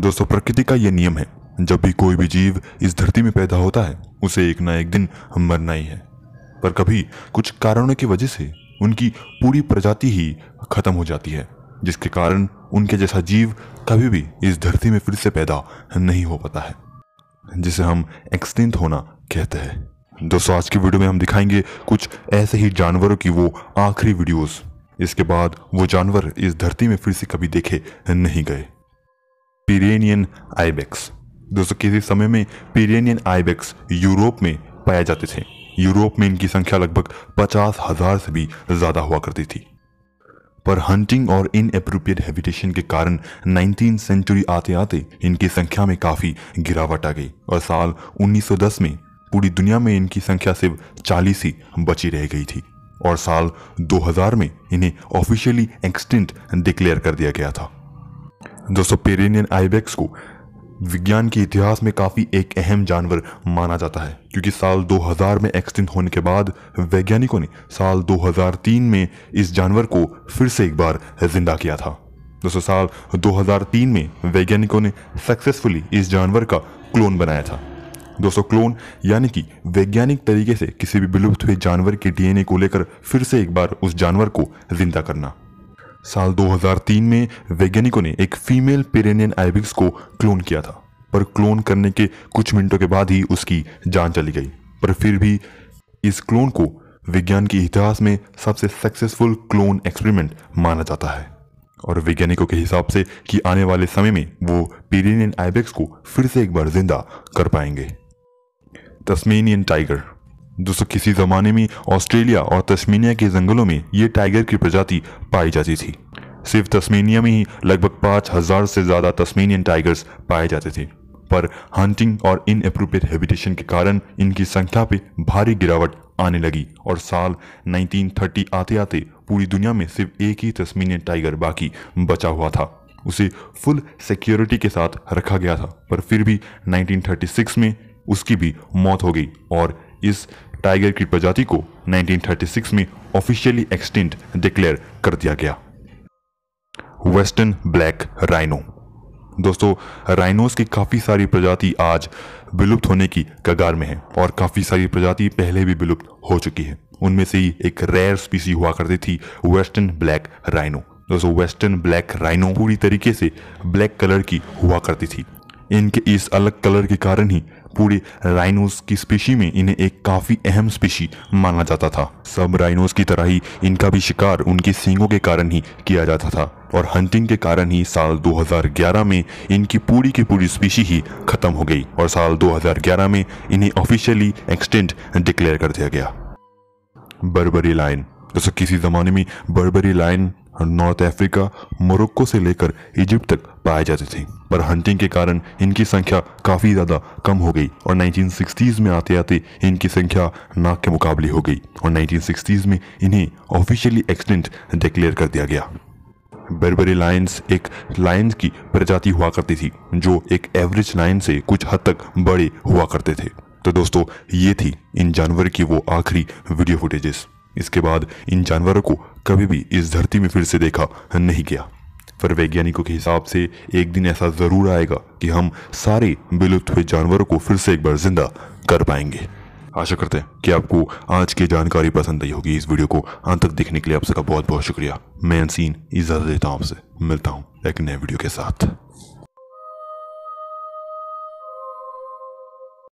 दोस्तों प्रकृति का ये नियम है जब भी कोई भी जीव इस धरती में पैदा होता है उसे एक ना एक दिन मरना ही है पर कभी कुछ कारणों की वजह से उनकी पूरी प्रजाति ही खत्म हो जाती है जिसके कारण उनके जैसा जीव कभी भी इस धरती में फिर से पैदा नहीं हो पाता है जिसे हम एक्सटिंट होना कहते हैं दोस्तों आज की वीडियो में हम दिखाएंगे कुछ ऐसे ही जानवरों की वो आखिरी वीडियोस इसके बाद वो जानवर इस धरती में फिर से कभी देखे नहीं गए पीरेनियन आइबेक्स दोस्तों किसी समय में पीरेनियन आइबेक्स यूरोप में पाए जाते थे यूरोप में इनकी संख्या लगभग पचास हजार से भी ज़्यादा हुआ करती थी पर हंटिंग और अप्रोप्रिएट हैबिटेशन के कारण नाइनटीन सेंचुरी आते आते इनकी संख्या में काफ़ी गिरावट आ गई और साल 1910 में पूरी दुनिया में इनकी संख्या सिर्फ चालीस ही बची रह गई थी और साल 2000 में इन्हें ऑफिशियली एक्सटेंट डिक्लेयर कर दिया गया था दोस्तों पेरेनियन आईबेक्स को विज्ञान के इतिहास में काफ़ी एक अहम जानवर माना जाता है क्योंकि साल 2000 में एक्सटिंक्ट होने के बाद वैज्ञानिकों ने साल 2003 में इस जानवर को फिर से एक बार जिंदा किया था दोस्तों साल 2003 में वैज्ञानिकों ने सक्सेसफुली इस जानवर का क्लोन बनाया था दोस्तों क्लोन यानी कि वैज्ञानिक तरीके से किसी भी विलुप्त हुए जानवर के डीएनए को लेकर फिर से एक बार उस जानवर को जिंदा करना साल 2003 में वैज्ञानिकों ने एक फीमेल पेरेनियन आइबिक्स को क्लोन किया था पर क्लोन करने के कुछ मिनटों के बाद ही उसकी जान चली गई पर फिर भी इस क्लोन को विज्ञान के इतिहास में सबसे सक्सेसफुल क्लोन एक्सपेरिमेंट माना जाता है और वैज्ञानिकों के हिसाब से कि आने वाले समय में वो पेरेनियन आइबेक्स को फिर से एक बार जिंदा कर पाएंगे तस्मेनियन टाइगर दोस्तों किसी ज़माने में ऑस्ट्रेलिया और तस्मीनिया के जंगलों में ये टाइगर की प्रजाति पाई जाती थी सिर्फ तस्मीनिया में ही लगभग पाँच हज़ार से ज़्यादा तस्मीनियन टाइगर्स पाए जाते थे पर हंटिंग और इन अप्रोप्रिएट हैबिटेशन के कारण इनकी संख्या पे भारी गिरावट आने लगी और साल 1930 आते आते पूरी दुनिया में सिर्फ एक ही तस्मीनियन टाइगर बाकी बचा हुआ था उसे फुल सिक्योरिटी के साथ रखा गया था पर फिर भी 1936 में उसकी भी मौत हो गई और इस टाइगर की प्रजाति को 1936 में ऑफिशियली एक्सटिंट डिक्लेयर कर दिया गया वेस्टर्न ब्लैक राइनो दोस्तों राइनोस की काफ़ी सारी प्रजाति आज विलुप्त होने की कगार में है और काफ़ी सारी प्रजाति पहले भी विलुप्त हो चुकी है उनमें से ही एक रेयर स्पीसी हुआ करती थी वेस्टर्न ब्लैक राइनो दोस्तों वेस्टर्न ब्लैक राइनो पूरी तरीके से ब्लैक कलर की हुआ करती थी इनके इस अलग कलर के कारण ही पूरे राइनोस की स्पेशी में इन्हें एक काफ़ी अहम स्पेशी माना जाता था सब राइनोस की तरह ही इनका भी शिकार उनके सींगों के कारण ही किया जाता था और हंटिंग के कारण ही साल 2011 में इनकी पूरी की पूरी स्पीशी ही खत्म हो गई और साल 2011 में इन्हें ऑफिशियली एक्सटेंट डिक्लेयर कर दिया गया बर्बरी लाइन जैसे किसी ज़माने में बर्बरी लाइन नॉर्थ अफ्रीका मोरक्को से लेकर इजिप्ट तक पाए जाते थे पर हंटिंग के कारण इनकी संख्या काफ़ी ज़्यादा कम हो गई और 1960s में आते आते इनकी संख्या नाक के मुकाबले हो गई और 1960s में इन्हें ऑफिशियली एक्सटेंट डिक्लेयर कर दिया गया बर्बरी लायंस एक लायंस की प्रजाति हुआ करती थी जो एक एवरेज लायन से कुछ हद तक बड़े हुआ करते थे तो दोस्तों ये थी इन जानवर की वो आखिरी वीडियो फुटेजेस इसके बाद इन जानवरों को कभी भी इस धरती में फिर से देखा नहीं गया पर वैज्ञानिकों के हिसाब से एक दिन ऐसा ज़रूर आएगा कि हम सारे विलुप्त हुए जानवरों को फिर से एक बार जिंदा कर पाएंगे आशा करते हैं कि आपको आज की जानकारी पसंद आई होगी इस वीडियो को अंत तक देखने के लिए आप सबका बहुत बहुत शुक्रिया मैं अनसीन इजाज़त देता हूँ आपसे मिलता हूँ एक नए वीडियो के साथ